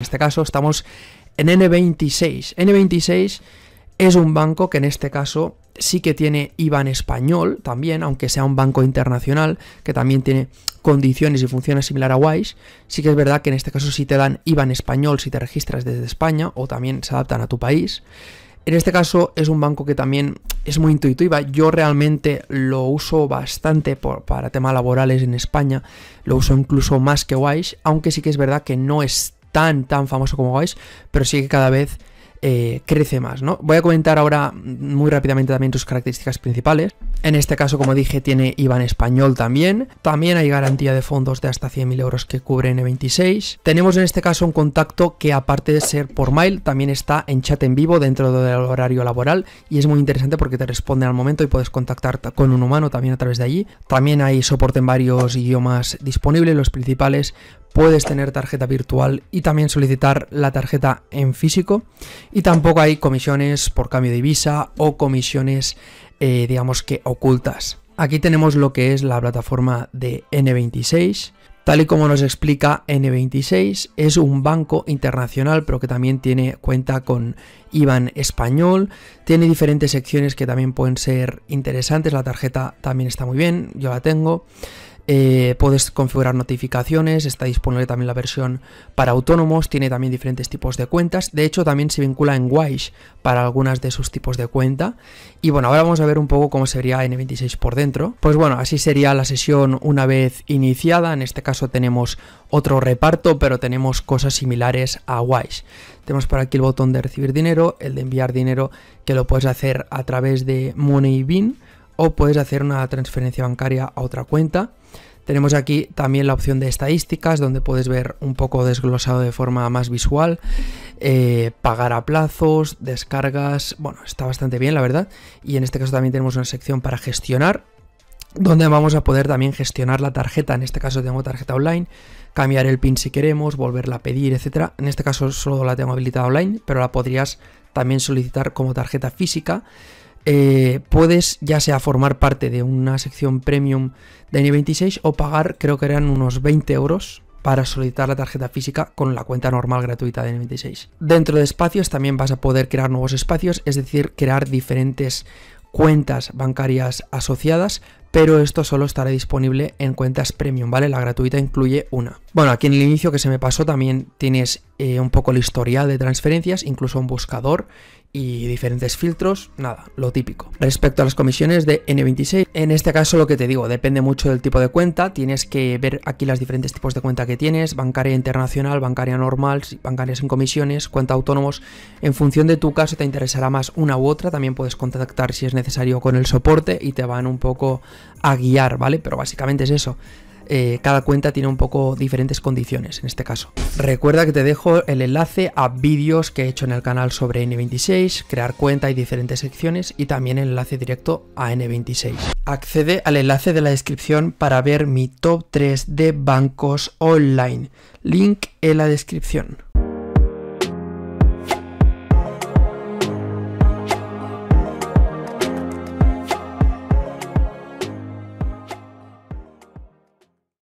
En este caso estamos en N26. N26 es un banco que en este caso sí que tiene IBAN español también, aunque sea un banco internacional que también tiene condiciones y funciones similar a Wise. Sí que es verdad que en este caso sí te dan IBAN español si te registras desde España o también se adaptan a tu país. En este caso es un banco que también es muy intuitiva. Yo realmente lo uso bastante para temas laborales en España. Lo uso incluso más que Wise, aunque sí que es verdad que no es tan, tan famoso como vais, pero sí que cada vez eh, crece más, ¿no? Voy a comentar ahora muy rápidamente también tus características principales. En este caso, como dije, tiene IBAN español también. También hay garantía de fondos de hasta 100.000 euros que cubre N26. Tenemos en este caso un contacto que aparte de ser por mail, también está en chat en vivo dentro del horario laboral y es muy interesante porque te responde al momento y puedes contactar con un humano también a través de allí. También hay soporte en varios idiomas disponibles, los principales puedes tener tarjeta virtual y también solicitar la tarjeta en físico. Y tampoco hay comisiones por cambio de divisa o comisiones, eh, digamos que ocultas. Aquí tenemos lo que es la plataforma de N26. Tal y como nos explica N26, es un banco internacional, pero que también tiene cuenta con IBAN español. Tiene diferentes secciones que también pueden ser interesantes. La tarjeta también está muy bien, yo la tengo. Eh, puedes configurar notificaciones, está disponible también la versión para autónomos, tiene también diferentes tipos de cuentas, de hecho también se vincula en Wise para algunas de sus tipos de cuenta. Y bueno, ahora vamos a ver un poco cómo sería N26 por dentro. Pues bueno, así sería la sesión una vez iniciada, en este caso tenemos otro reparto, pero tenemos cosas similares a Wise. Tenemos por aquí el botón de recibir dinero, el de enviar dinero, que lo puedes hacer a través de MoneyBean o puedes hacer una transferencia bancaria a otra cuenta. Tenemos aquí también la opción de estadísticas, donde puedes ver un poco desglosado de forma más visual, eh, pagar a plazos, descargas, bueno, está bastante bien la verdad. Y en este caso también tenemos una sección para gestionar, donde vamos a poder también gestionar la tarjeta, en este caso tengo tarjeta online, cambiar el pin si queremos, volverla a pedir, etc. En este caso solo la tengo habilitada online, pero la podrías también solicitar como tarjeta física. Eh, puedes ya sea formar parte de una sección premium de N26 o pagar, creo que eran unos 20 euros para solicitar la tarjeta física con la cuenta normal gratuita de N26. Dentro de espacios también vas a poder crear nuevos espacios, es decir, crear diferentes cuentas bancarias asociadas, pero esto solo estará disponible en cuentas premium, ¿vale? La gratuita incluye una. Bueno, aquí en el inicio que se me pasó también tienes eh, un poco el historial de transferencias, incluso un buscador y diferentes filtros, nada, lo típico. Respecto a las comisiones de N26, en este caso lo que te digo, depende mucho del tipo de cuenta, tienes que ver aquí los diferentes tipos de cuenta que tienes, bancaria internacional, bancaria normal, bancaria sin comisiones, cuenta autónomos, en función de tu caso te interesará más una u otra, también puedes contactar si es necesario con el soporte y te van un poco a guiar, ¿vale? Pero básicamente es eso eh, cada cuenta tiene un poco diferentes condiciones en este caso. Recuerda que te dejo el enlace a vídeos que he hecho en el canal sobre N26, crear cuenta y diferentes secciones y también el enlace directo a N26. Accede al enlace de la descripción para ver mi top 3 de bancos online. Link en la descripción.